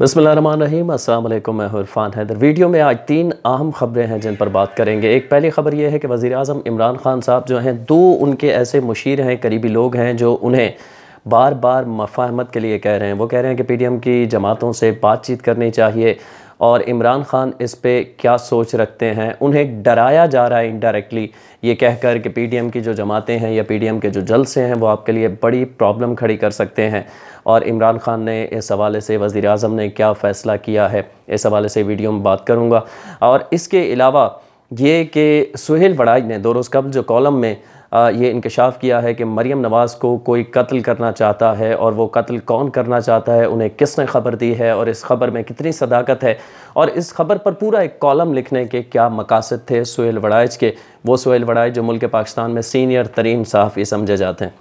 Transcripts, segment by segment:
बसमीम अल्लाम मैं इरफान हैदर वीडियो में आज तीन अहम खबरें हैं जिन पर बात करेंगे एक पहली खबर यह है कि वज़ी अजम इमरान ख़ान साहब जो हैं दो उनके ऐसे मुशीर हैं करीबी लोग हैं जो उन्हें बार बार मफाहमत के लिए कह रहे हैं वो कह रहे हैं कि पी डी एम की जमातों से बातचीत करनी चाहिए और इमरान खान इस पर क्या सोच रखते हैं उन्हें डराया जा रहा है इनडायरेक्टली ये कहकर कि पीडीएम की जो जमातें हैं या पीडीएम के जो जलसे हैं वो आपके लिए बड़ी प्रॉब्लम खड़ी कर सकते हैं और इमरान खान ने इस हवाले से वज़ी अजम ने क्या फ़ैसला किया है इस हवाले से वीडियो में बात करूँगा और इसके अलावा ये कि सुहेल बड़ाई ने दो रोज़ कब जो कॉलम में ये इंकशाफ किया है कि मरीम नवाज़ को कोई कत्ल करना चाहता है और वो कत्ल कौन करना चाहता है उन्हें किसने ख़बर दी है और इस ख़बर में कितनी सदाकत है और इस ख़बर पर पूरा एक कॉलम लिखने के क्या मकासद थे सुहेल वड़ाइज के वो सुहेल वड़ाइज जो मुल्क पाकिस्तान में सीनियर तरीन साफ़ी समझे जाते हैं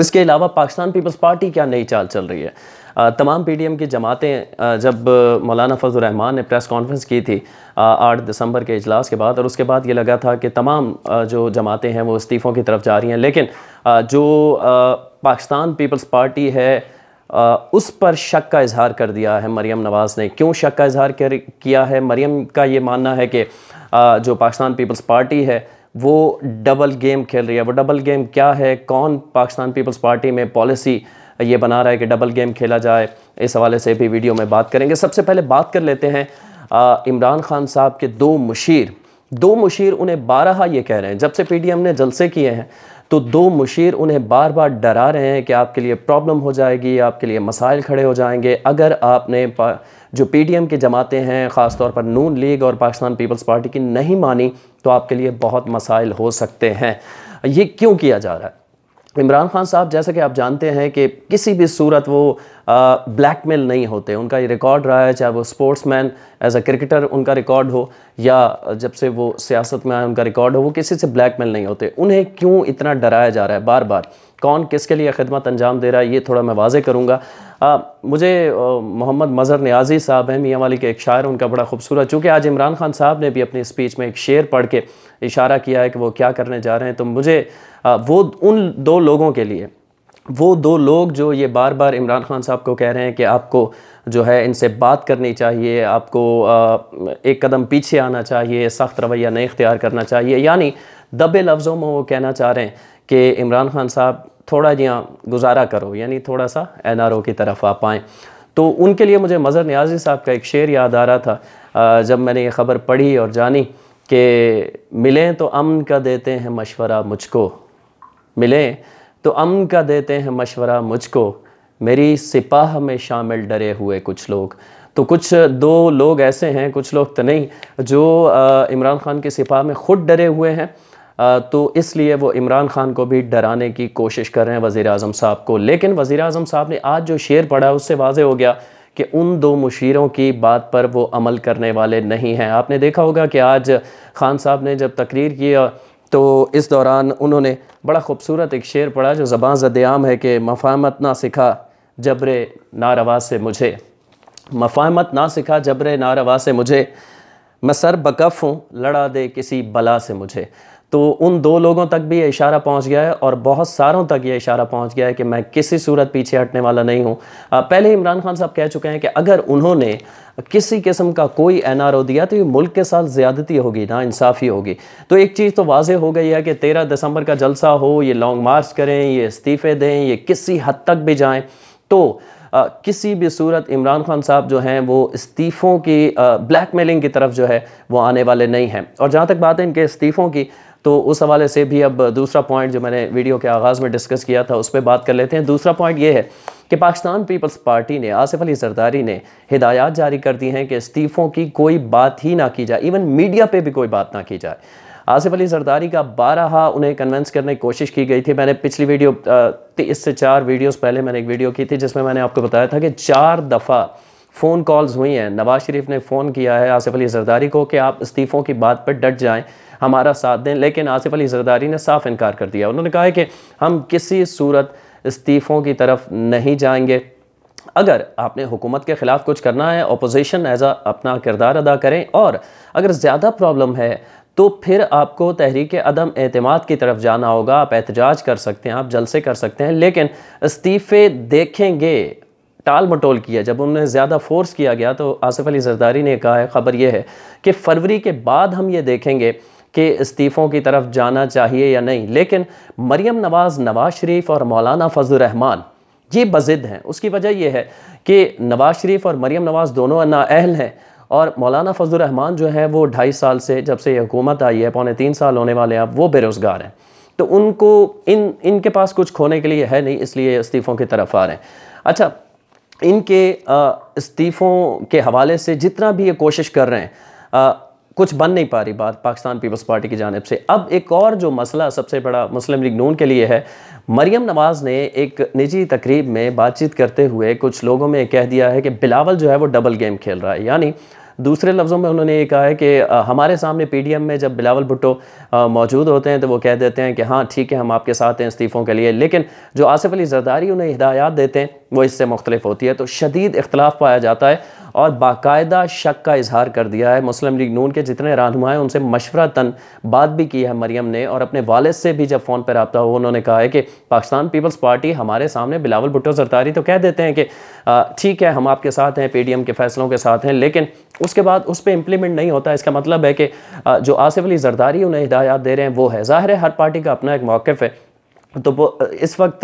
इसके अलावा पाकिस्तान पीपल्स पार्टी क्या नई चाल चल रही है तमाम एम की जमातें जब मौलाना फजलरहमान ने प्रेस कॉन्फ्रेंस की थी आठ दिसंबर के अजलास के बाद और उसके बाद ये लगा था कि तमाम जो जमातें हैं वो इस्तीफ़ों की तरफ जा रही हैं लेकिन जो पाकिस्तान पीपल्स पार्टी है उस पर शक का इजहार कर दिया है मरीम नवाज़ ने क्यों शक का इजहार किया है मरीम का ये मानना है कि जो पाकिस्तान पीपल्स पार्टी है वो डबल गेम खेल रही है वो डबल गेम क्या है कौन पाकिस्तान पीपल्स पार्टी में पॉलिसी ये बना रहा है कि डबल गेम खेला जाए इस हवाले से भी वीडियो में बात करेंगे सबसे पहले बात कर लेते हैं इमरान खान साहब के दो मुशीर दो मुशीर उन्हें बारह ये कह रहे हैं जब से पी ने जलसे किए हैं तो दो मुशीर उन्हें बार बार डरा रहे हैं कि आपके लिए प्रॉब्लम हो जाएगी आपके लिए मसाइल खड़े हो जाएंगे अगर आपने जो पीडीएम की जमातें हैं ख़ास तौर पर नून लीग और पाकिस्तान पीपल्स पार्टी की नहीं मानी तो आपके लिए बहुत मसाइल हो सकते हैं ये क्यों किया जा रहा है इमरान खान साहब जैसा कि आप जानते हैं कि किसी भी सूरत वो ब्लैकमेल नहीं होते उनका ये रिकॉर्ड रहा है चाहे वो sportsman as a cricketer उनका रिकॉर्ड हो या जब से वो सियासत में आए उनका रिकॉर्ड हो वो किसी से ब्लैकमेल नहीं होते उन्हें क्यों इतना डराया जा रहा है बार बार कौन किसके लिए खदमत अंजाम दे रहा है ये थोड़ा मैं वाजे करूँगा मुझे मोहम्मद मज़र न्याजी साहब हैं मियाँ वाली के एक शायर उनका बड़ा खूबसूरत चूँकि आज इमरान खान साहब ने भी अपनी स्पीच में एक शेर पढ़ के इशारा किया है कि वो क्या करने जा रहे हैं तो मुझे वो उन दो लोगों के लिए वो दो लोग जो ये बार बार इमरान खान साहब को कह रहे हैं कि आपको जो है इनसे बात करनी चाहिए आपको एक कदम पीछे आना चाहिए सख्त रवैया नहीं इख्तियार करना चाहिए यानी दबे लफ्ज़ों में वो कहना चाह रहे हैं कि इमरान खान साहब थोड़ा जहाँ गुजारा करो यानी थोड़ा सा एन की तरफ आ पाएँ तो उनके लिए मुझे मज़र न्याजी साहब का एक शेर याद आ रहा था जब मैंने ये ख़बर पढ़ी और जानी कि मिलें तो अमन का देते हैं मशवरा मुझको मिलें तो अमन का देते हैं मशवरा मुझको मेरी सिपाह में शामिल डरे हुए कुछ लोग तो कुछ दो लोग ऐसे हैं कुछ लोग तो नहीं जो इमरान खान के सिपाह में ख़ुद डरे हुए हैं तो इसलिए वो इमरान खान को भी डराने की कोशिश कर रहे हैं वज़ी अजम साहब को लेकिन वज़ी अजम साहब ने आज जो शेर पढ़ा उससे वाजे हो गया कि उन दो मुशीरों की बात पर वो अमल करने वाले नहीं हैं आपने देखा होगा कि आज खान साहब ने जब तकरीर किया तो इस दौरान उन्होंने बड़ा खूबसूरत एक शेर पढ़ा जो ज़बान जदेआम है कि मफामत ना सिखा जबर नारवा से मुझे मफामत ना सिखा जबर नारवा से मुझे मैं सर बकफ़ हूँ लड़ा दे किसी बला से मुझे तो उन दो लोगों तक भी ये इशारा पहुंच गया है और बहुत सारों तक ये इशारा पहुंच गया है कि मैं किसी सूरत पीछे हटने वाला नहीं हूं पहले इमरान खान साहब कह चुके हैं कि अगर उन्होंने किसी किस्म का कोई एन आर ओ दिया तो ये मुल्क के साथ ज़्यादती होगी ना इंसाफ़ी होगी तो एक चीज़ तो वाजे हो गई है कि तेरह दिसंबर का जलसा हो ये लॉन्ग मार्च करें ये इस्तीफ़े दें ये किसी हद तक भी जाएँ तो आ, किसी भी सूरत इमरान खान साहब जो हैं वो इस्तीफ़ों की ब्लैक मेलिंग की तरफ जो है वो आने वाले नहीं हैं और जहाँ तक बात है इनके इस्तीफ़ों की तो उस हवाले से भी अब दूसरा पॉइंट जो मैंने वीडियो के आगाज़ में डिस्कस किया था उस पर बात कर लेते हैं दूसरा पॉइंट ये है कि पाकिस्तान पीपल्स पार्टी ने आसिफ अली सरदारी ने हिदायत जारी कर दी हैं कि इस्तीफ़ों की कोई बात ही ना की जाए इवन मीडिया पर भी कोई बात ना की जाए आसिफ अली सरदारी का बारह उन्हें कन्वेंस करने की कोशिश की गई थी मैंने पिछली वीडियो इससे चार वीडियोस पहले मैंने एक वीडियो की थी जिसमें मैंने आपको बताया था कि चार दफ़ा फ़ोन कॉल्स हुई हैं नवाज़ शरीफ ने फ़ोन किया है आसिफ अली जरदारी को कि आप इस्तीफ़ों की बात पर डट जाएँ हमारा साथ दें लेकिन आसिफ अली जरदारी ने साफ़ इनकार कर दिया उन्होंने कहा है कि हम किसी सूरत इस्तीफ़ों की तरफ नहीं जाएंगे अगर आपने हुकूमत के ख़िलाफ़ कुछ करना है अपोजिशन एज अपना किरदार अदा करें और अगर ज़्यादा प्रॉब्लम है तो फिर आपको तहरीक अदम अहतम की तरफ जाना होगा आप एहतजाज कर सकते हैं आप जलसे कर सकते हैं लेकिन इस्तीफ़े देखेंगे टाल मटोल किया जब उन्हें ज़्यादा फोर्स किया गया तो आसिफ अली जरदारी ने कहा है ख़बर यह है कि फरवरी के बाद हम ये देखेंगे कि इस्तीफ़ों की तरफ जाना चाहिए या नहीं लेकिन मरियम नवाज़ नवाज शरीफ और मौलाना फजल रहमान ये बजिद हैं उसकी वजह यह है कि नवाज शरीफ और मरियम नवाज़ दोनों नाअहल हैं और मौलाना फजल रहमान जो है वो ढाई साल से जब से ये हुकूमत आई है पौने तीन साल होने वाले हैं अब वो बेरोज़गार हैं तो उनको इन इनके पास कुछ खोने के लिए है नहीं इसलिए इस्तीफ़ों की तरफ आ रहे हैं अच्छा इनके इस्तीफ़ों के हवाले से जितना भी ये कोशिश कर रहे हैं आ, कुछ बन नहीं पा रही बात पाकिस्तान पीपल्स पार्टी की जानब से अब एक और जो मसला सबसे बड़ा मुस्लिम लीग नून के लिए है मरियम नवाज़ ने एक निजी तकरीब में बातचीत करते हुए कुछ लोगों में कह दिया है कि बिलावल जो है वो डबल गेम खेल रहा है यानी दूसरे लफ्ज़ों में उन्होंने ये कहा है कि हमारे सामने पीडीएम में जब बिलावल भुट्टो मौजूद होते हैं तो वो कह देते हैं कि हाँ ठीक है हम आपके साथ हैं इस्तीफ़ों के लिए लेकिन जो आसिफ अली जरदारी उन्हें हिदायत देते हैं वो इससे मुख्तलिफ होती है तो शदीद इख्तलाफ पाया जाता है और बाकायदा शक का इजहार कर दिया है मुस्लिम लीग नून के जितने रहनुमा हैं उनसे मशवरा तन बात भी की है मरियम ने और अपने वालद से भी जब फ़ोन पर रबता हुआ उन्होंने कहा है कि पाकिस्तान पीपल्स पार्टी हमारे सामने बिलावल भुट्टो जरदारी तो कह देते हैं कि ठीक है हम आपके साथ हैं पी डी एम के फ़ैसलों के साथ हैं लेकिन उसके बाद उस पर इम्प्लीमेंट नहीं होता इसका मतलब है कि जो आसिफ अली जरदारी उन्हें हिदायत दे रहे हैं वो है ज़ाहिर है हर पार्टी का अपना एक मौक़ है तो इस वक्त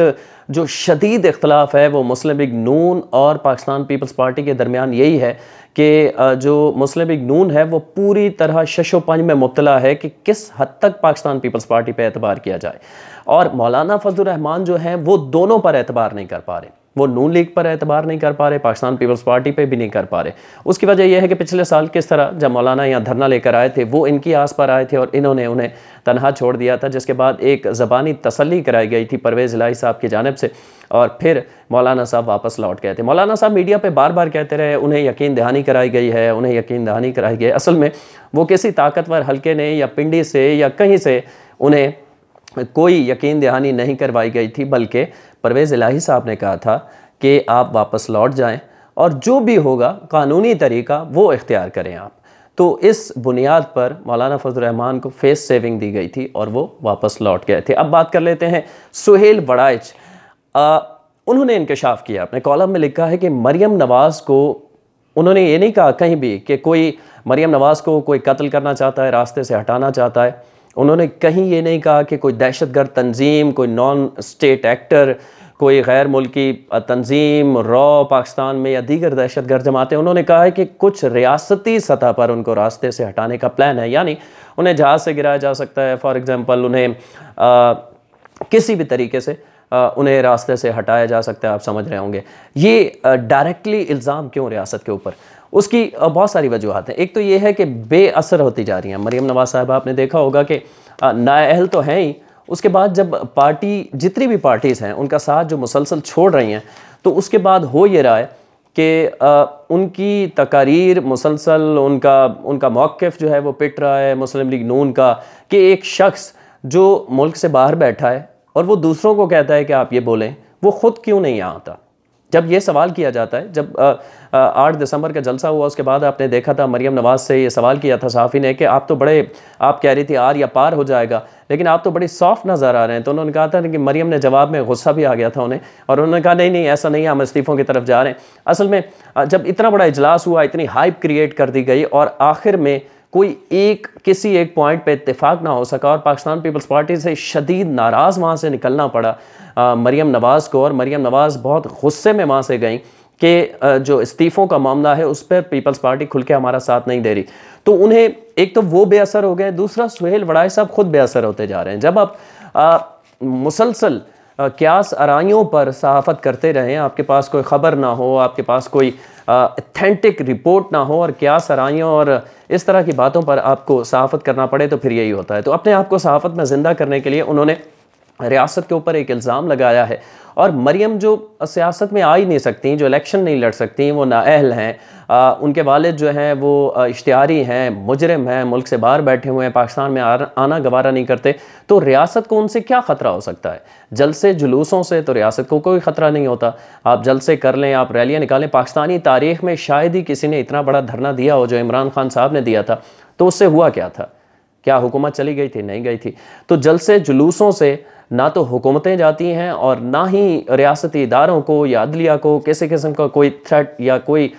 जो शदीद इख्तलाफ है वो मुस्लिम लीग नून और पाकिस्तान पीपल्स पार्टी के दरमियान यही है कि जो मुस्लिम लीग नून है वो पूरी तरह शशो पंज में मुबला है कि किस हद तक पाकिस्तान पीपल्स पार्टी पर एतबार किया जाए और मौलाना फजल रहमान जो हैं वो दोनों पर एतबार नहीं कर पा रहे वो नून लीग पर एतबार नहीं कर पा रहे पाकिस्तान पीपल्स पार्टी पे भी नहीं कर पा रहे उसकी वजह यह है कि पिछले साल किस तरह जब मौलाना यहाँ धरना लेकर आए थे वो इनकी आस पर आए थे और इन्होंने उन्हें तनहा छोड़ दिया था जिसके बाद एक ज़बानी तसली कराई गई थी परवेज़ इलाही साहब की जानब से और फिर मौलाना साहब वापस लौट गए थे मौलाना साहब मीडिया पर बार बार कहते रहे उन्हें यकीन दहानी कराई गई है उन्हें यकीन दहानी कराई गई असल में वो किसी ताकतवर हल्के ने या पिंडी से या कहीं से उन्हें कोई यकीन दहानी नहीं करवाई गई थी बल्कि परवेज़ इलाही साहब ने कहा था कि आप वापस लौट जाएं और जो भी होगा कानूनी तरीका वो इख्तियार करें आप तो इस बुनियाद पर मौलाना फजलरहमान को फेस सेविंग दी गई थी और वो वापस लौट गए थे अब बात कर लेते हैं सुहेल बड़ाइच उन्होंने इंकशाफ किया अपने कॉलम में लिखा है कि मरियम नवाज़ को उन्होंने ये नहीं कहा कहीं भी कि कोई मरियम नवाज़ को कोई कत्ल करना चाहता है रास्ते से हटाना चाहता है उन्होंने कहीं ये नहीं कहा कि कोई दहशतगर्द तंजीम कोई नॉन स्टेट एक्टर कोई गैर मुल्की तंजीम रॉ पाकिस्तान में या दीगर दहशत गर्द जमातें उन्होंने कहा है कि कुछ रियासती सतह पर उनको रास्ते से हटाने का प्लान है यानी उन्हें जहाज़ से गिराया जा सकता है फॉर एग्ज़ाम्पल उन्हें आ, किसी भी तरीके से आ, उन्हें रास्ते से हटाया जा सकता है आप समझ रहे होंगे ये डायरेक्टली इल्ज़ाम क्यों रियासत के ऊपर उसकी बहुत सारी वजूहत हैं एक तो ये है कि बेअसर होती जा रही हैं मरीम नवाज साहब आपने देखा होगा कि नाअहल तो हैं ही उसके बाद जब पार्टी जितनी भी पार्टीज़ हैं उनका साथ जो मुसलसल छोड़ रही हैं तो उसके बाद हो ये रहा है कि उनकी तकारीर मुसलसल उनका उनका मौक़ जो है वो पिट रहा है मुस्लिम लीग नून का कि एक शख्स जो मुल्क से बाहर बैठा है और वो दूसरों को कहता है कि आप ये बोलें वो ख़ुद क्यों नहीं आता जब ये सवाल किया जाता है जब आठ दिसंबर का जलसा हुआ उसके बाद आपने देखा था मरियम नवाज़ से ये सवाल किया था साफ़ी ने कि आप तो बड़े आप कह रही थी आर या पार हो जाएगा लेकिन आप तो बड़े सॉफ्ट नज़र आ रहे हैं तो उन्होंने कहा था कि मरियम ने जवाब में गुस्सा भी आ गया था उन्हें और उन्होंने कहा नहीं नहीं ऐसा नहीं हम इस्तीफ़ों की तरफ जा रहे हैं असल में जब इतना बड़ा इजलास हुआ इतनी हाइप क्रिएट कर दी गई और आखिर में कोई एक किसी एक पॉइंट पे इतफाक़ ना हो सका और पाकिस्तान पीपल्स पार्टी से शदीद नाराज़ वहाँ से निकलना पड़ा मरीम नवाज़ को और मरीम नवाज़ बहुत गुस्से में वहाँ से गई कि जो इस्तीफ़ों का मामला है उस पर पीपल्स पार्टी खुल के हमारा साथ नहीं दे रही तो उन्हें एक तो वो बेअसर हो गए दूसरा सुहेल वड़ाई साहब खुद बेअसर होते जा रहे हैं जब आप मुसलसल क्यास आरइयों पर सहाफ़त करते रहें आपके पास कोई ख़बर ना हो आपके पास कोई अथेंटिक रिपोर्ट ना हो और क्यास आरइयों और इस तरह की बातों पर आपको सहाफ़त करना पड़े तो फिर यही होता है तो अपने आप को सहाफ़त में ज़िंदा करने के लिए उन्होंने रियासत के ऊपर एक इल्ज़ाम लगाया है और मरियम जो सियासत में आ ही नहीं सकती जो इलेक्शन नहीं लड़ सकती वो नाअहल हैं आ, उनके वालद जो हैं वो इश्तारी हैं मुजरम हैं मुल्क से बाहर बैठे हुए हैं पाकिस्तान में आना गवारा नहीं करते तो रियासत को उनसे क्या ख़तरा हो सकता है जलसे जुलूसों से तो रियासत को कोई ख़तरा नहीं होता आप जलसे कर लें आप रैलियाँ निकालें पाकिस्तानी तारीख में शायद ही किसी ने इतना बड़ा धरना दिया हो जो इमरान खान साहब ने दिया था तो उससे हुआ क्या था क्या हुकूमत चली गई थी नहीं गई थी तो जलसे जुलूसों से ना तो हुकूमतें जाती हैं और ना ही रियासती इदारों को या अदलिया को किसी किस्म का कोई थ्रेट या कोई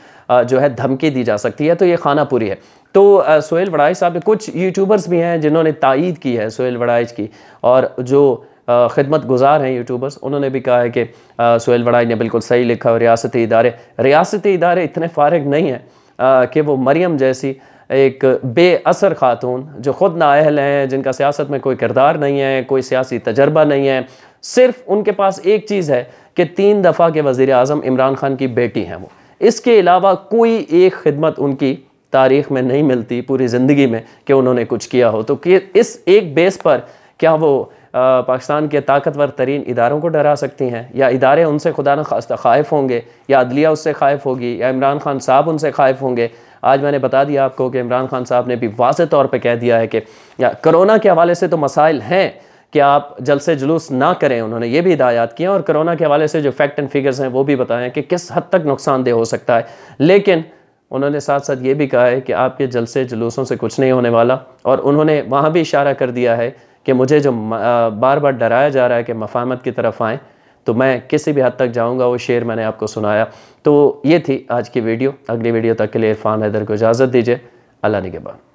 जो है धमकी दी जा सकती है तो ये खाना पूरी है तो सोहेल वड़ाइज साहब के कुछ यूट्यूबर्स भी हैं जिन्होंने तइद की है सोहेल वड़ाइज की और जो खिदमत गुजार हैं यूट्यूबर्स उन्होंने भी कहा है कि सोहेल वड़ाइज ने बिल्कुल सही लिखा और रियासती इदारे रियासती इदारे इतने फारग नहीं हैं कि वो मरियम जैसी एक बेअसर खातून जो ख़ुद नाअहल हैं जिनका सियासत में कोई किरदार नहीं है कोई सियासी तजर्बा नहीं है सिर्फ उनके पास एक चीज़ है कि तीन दफ़ा के वज़ी अजम इमरान खान की बेटी हैं वो इसके अलावा कोई एक खिदमत उनकी तारीख में नहीं मिलती पूरी ज़िंदगी में कि उन्होंने कुछ किया हो तो कि इस एक बेस पर क्या वो पाकिस्तान के ताकतवर तरीन इदारों को डरा सकती हैं या इदारे उनसे खुदा न खास्ता खाइफ होंगे या अदलिया उससे खाइफ होगी या इमरान खान साहब उनसे खाइफ होंगे आज मैंने बता दिया आपको कि इमरान खान साहब ने भी वाज तौर पर कह दिया है कि करोना के हवाले से तो मसाइल हैं कि आप जलसे जुलूस ना करें उन्होंने ये भी हिदायत किया और कोरोना के हवाले से जो फैक्ट एंड फिगर्स हैं वो भी बताएं कि किस हद तक नुकसानदेह हो सकता है लेकिन उन्होंने साथ साथ ये भी कहा है कि आपके जलसे जुलूसों से कुछ नहीं होने वाला और उन्होंने वहाँ भी इशारा कर दिया है कि मुझे जो बार बार डराया जा रहा है कि मफामत की तरफ आएँ तो मैं किसी भी हद तक जाऊँगा वो शेर मैंने आपको सुनाया तो ये थी आज की वीडियो अगली वीडियो तक के लिए इरफान हैदर को इजाज़त दीजिए अल्लाह निगेबान